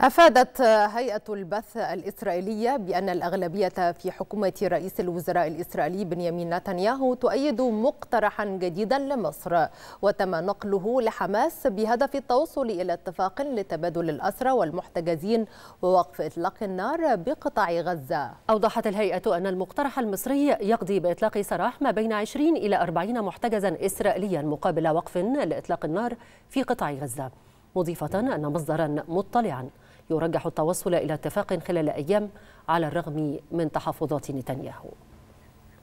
أفادت هيئة البث الإسرائيلية بأن الأغلبية في حكومة رئيس الوزراء الإسرائيلي بنيامين نتنياهو تؤيد مقترحا جديدا لمصر وتم نقله لحماس بهدف التوصل إلى اتفاق لتبادل الأسرى والمحتجزين ووقف إطلاق النار بقطاع غزة أوضحت الهيئة أن المقترح المصري يقضي بإطلاق سراح ما بين 20 إلى 40 محتجزا إسرائيليا مقابل وقف لإطلاق النار في قطاع غزة مضيفة أن مصدرا مطلعا يرجح التوصل إلى اتفاق خلال أيام على الرغم من تحفظات نتنياهو